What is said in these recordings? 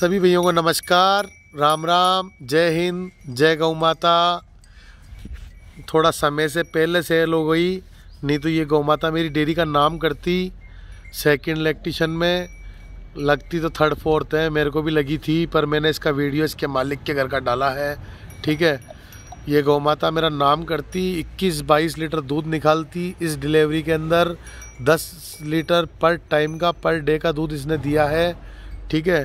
सभी भैयों को नमस्कार राम राम जय हिंद जय गौ माता थोड़ा समय से पहले सेल हो गई नहीं तो ये गौ माता मेरी डेयरी का नाम करती सेकंड इलेक्ट्रिशन में लगती तो थर्ड फोर्थ है मेरे को भी लगी थी पर मैंने इसका वीडियो इसके मालिक के घर का डाला है ठीक है ये गौ माता मेरा नाम करती 21-22 लीटर दूध निकालती इस डिलीवरी के अंदर 10 लीटर पर टाइम का पर डे का दूध इसने दिया है ठीक है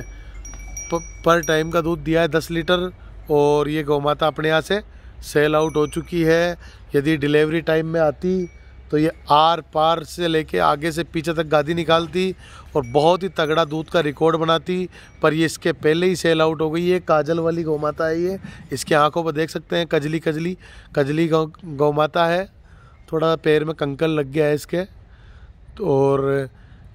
पर टाइम का दूध दिया है दस लीटर और ये गौ माता अपने यहाँ से सेल आउट हो चुकी है यदि डिलीवरी टाइम में आती तो ये आर पार से लेके आगे से पीछे तक गादी निकालती और बहुत ही तगड़ा दूध का रिकॉर्ड बनाती पर ये इसके पहले ही सेल आउट हो गई है काजल वाली गौ माता है ये इसके आँखों पर देख सकते हैं कजली कजली कजली गौ गौ माता है थोड़ा पैर में कंकल लग गया है इसके तो और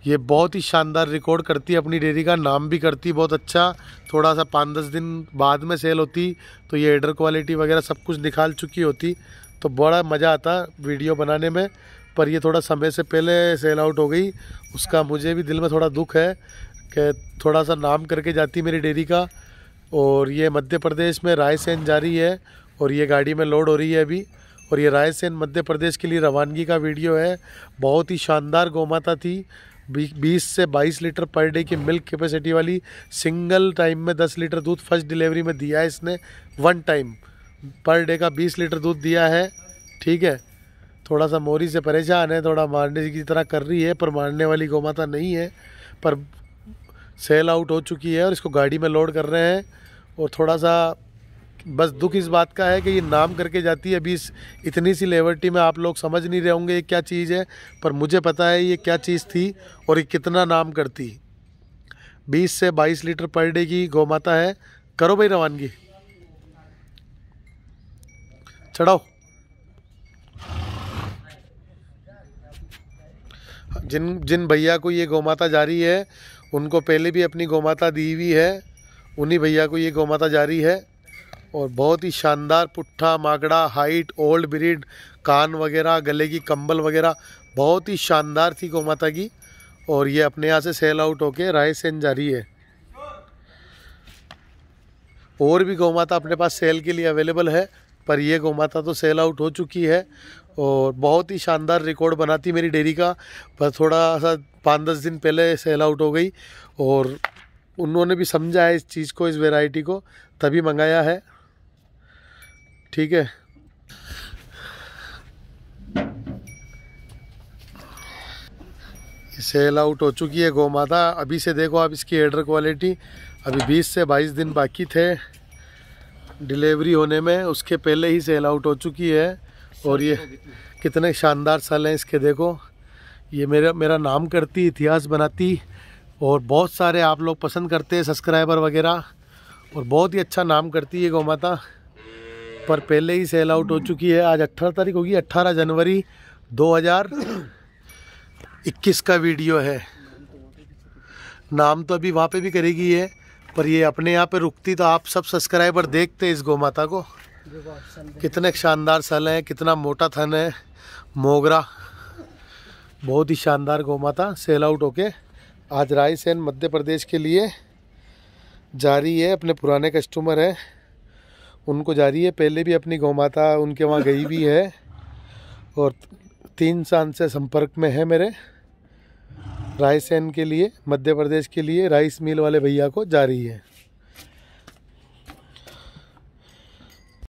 ये बहुत ही शानदार रिकॉर्ड करती है अपनी डेयरी का नाम भी करती बहुत अच्छा थोड़ा सा पाँच दस दिन बाद में सेल होती तो ये एडर क्वालिटी वगैरह सब कुछ निकाल चुकी होती तो बड़ा मज़ा आता वीडियो बनाने में पर ये थोड़ा समय से पहले सेल आउट हो गई उसका मुझे भी दिल में थोड़ा दुख है कि थोड़ा सा नाम करके जाती मेरी डेयरी का और ये मध्य प्रदेश में रायसेन जा रही है और ये गाड़ी में लोड हो रही है अभी और ये रायसेन मध्य प्रदेश के लिए रवानगी का वीडियो है बहुत ही शानदार गौमाता थी बीस से बाईस लीटर पर डे की मिल्क कैपेसिटी वाली सिंगल टाइम में दस लीटर दूध फर्स्ट डिलीवरी में दिया है इसने वन टाइम पर डे का बीस लीटर दूध दिया है ठीक है थोड़ा सा मोरी से परेशान है थोड़ा मारने की तरह कर रही है पर मारने वाली गोमाता नहीं है पर सेल आउट हो चुकी है और इसको गाड़ी में लोड कर रहे हैं और थोड़ा सा बस दुख इस बात का है कि ये नाम करके जाती है अभी इस इतनी सी लेवर्टी में आप लोग समझ नहीं रहे होंगे ये क्या चीज़ है पर मुझे पता है ये क्या चीज़ थी और ये कितना नाम करती 20 से 22 लीटर पर डे की गौमाता है करो भाई रवानगी चढ़ाओ जिन जिन भैया को ये गौमाता जारी है उनको पहले भी अपनी गौमाता दी हुई है उन्हीं भैया को ये गौमाता जारी है और बहुत ही शानदार पुट्ठा मागड़ा हाइट ओल्ड ब्रिड कान वगैरह गले की कंबल वगैरह बहुत ही शानदार थी गौ माता की और ये अपने यहाँ से सेल आउट होके रायसेन जा रही है और भी गौ माता अपने पास सेल के लिए अवेलेबल है पर यह गौ माता तो सेल आउट हो चुकी है और बहुत ही शानदार रिकॉर्ड बनाती मेरी डेयरी का पर थोड़ा सा पाँच दस दिन पहले सेल आउट हो गई और उन्होंने भी समझा है इस चीज़ को इस वेराइटी को तभी मंगाया है ठीक है सेल आउट हो चुकी है गौ माता अभी से देखो आप इसकी एडर क्वालिटी अभी 20 से 22 दिन बाकी थे डिलीवरी होने में उसके पहले ही सेल आउट हो चुकी है और ये कितने शानदार सल हैं इसके देखो ये मेरा मेरा नाम करती इतिहास बनाती और बहुत सारे आप लोग पसंद करते हैं सब्सक्राइबर वगैरह और बहुत ही अच्छा नाम करती है गौ माता पर पहले ही सेल आउट हो चुकी है आज 18 तारीख होगी 18 जनवरी 2021 का वीडियो है नाम तो अभी वहाँ पे भी करेगी है पर ये अपने यहाँ पे रुकती तो आप सब सब्सक्राइबर देखते इस गौ माता को कितने शानदार सल है कितना मोटा थन है मोगरा बहुत ही शानदार गौ माता सेल आउट होके आज रायसेन मध्य प्रदेश के लिए जारी है अपने पुराने कस्टमर हैं उनको जा रही है पहले भी अपनी गौ माता उनके वहाँ गई भी है और तीन साल से संपर्क में है मेरे रायसेन के लिए मध्य प्रदेश के लिए राइस मिल वाले भैया को जा रही है